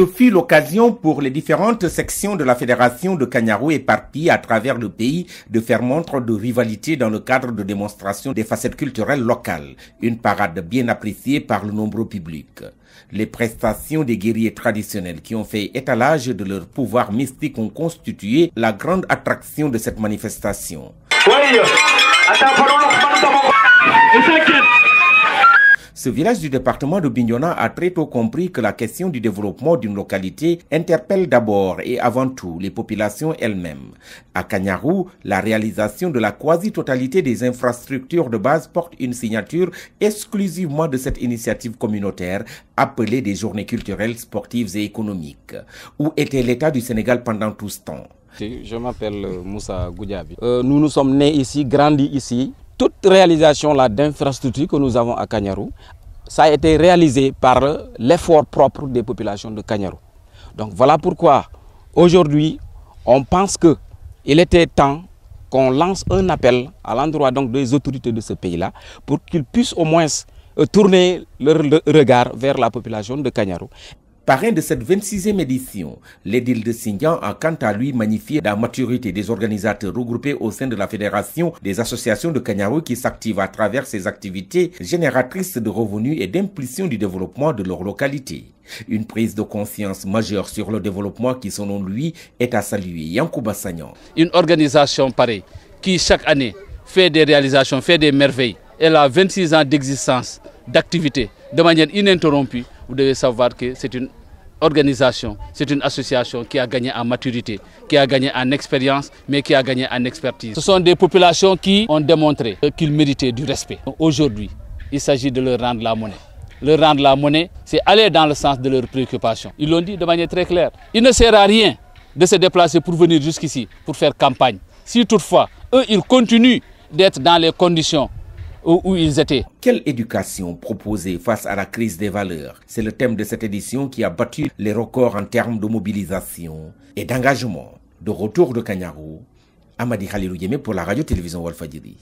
Ce fut l'occasion pour les différentes sections de la Fédération de Kanyarou éparpillées à travers le pays de faire montre de rivalité dans le cadre de démonstrations des facettes culturelles locales, une parade bien appréciée par le nombreux public. Les prestations des guerriers traditionnels qui ont fait étalage de leur pouvoir mystique ont constitué la grande attraction de cette manifestation. Ce village du département de Bignona a très tôt compris que la question du développement d'une localité interpelle d'abord et avant tout les populations elles-mêmes. À Kanyarou, la réalisation de la quasi-totalité des infrastructures de base porte une signature exclusivement de cette initiative communautaire appelée des journées culturelles, sportives et économiques. Où était l'État du Sénégal pendant tout ce temps Je m'appelle euh, Moussa Goudiabi. Euh, nous nous sommes nés ici, grandis ici. Toute réalisation d'infrastructures que nous avons à Kanyarou ça a été réalisé par l'effort propre des populations de Cagnaro. Donc voilà pourquoi aujourd'hui, on pense qu'il était temps qu'on lance un appel à l'endroit des autorités de ce pays-là pour qu'ils puissent au moins euh, tourner leur regard vers la population de Cagnaro. Parrain de cette 26e édition, l'édile de Signan a quant à lui magnifié la maturité des organisateurs regroupés au sein de la Fédération des associations de Kanyaru qui s'activent à travers ses activités génératrices de revenus et d'impulsion du développement de leur localité. Une prise de conscience majeure sur le développement qui, selon lui, est à saluer. Yankou Bassagnan, Une organisation pareille qui, chaque année, fait des réalisations, fait des merveilles. Elle a 26 ans d'existence, d'activité, de manière ininterrompue. Vous devez savoir que c'est une organisation, c'est une association qui a gagné en maturité, qui a gagné en expérience, mais qui a gagné en expertise. Ce sont des populations qui ont démontré qu'ils méritaient du respect. Aujourd'hui, il s'agit de leur rendre la monnaie. Leur rendre la monnaie, c'est aller dans le sens de leurs préoccupations. Ils l'ont dit de manière très claire. Il ne sert à rien de se déplacer pour venir jusqu'ici, pour faire campagne. Si toutefois, eux, ils continuent d'être dans les conditions où ils étaient. Quelle éducation proposer face à la crise des valeurs C'est le thème de cette édition qui a battu les records en termes de mobilisation et d'engagement. De retour de Kanyaru, Amadi Khalilou pour la radio-télévision Wolf-Adiri.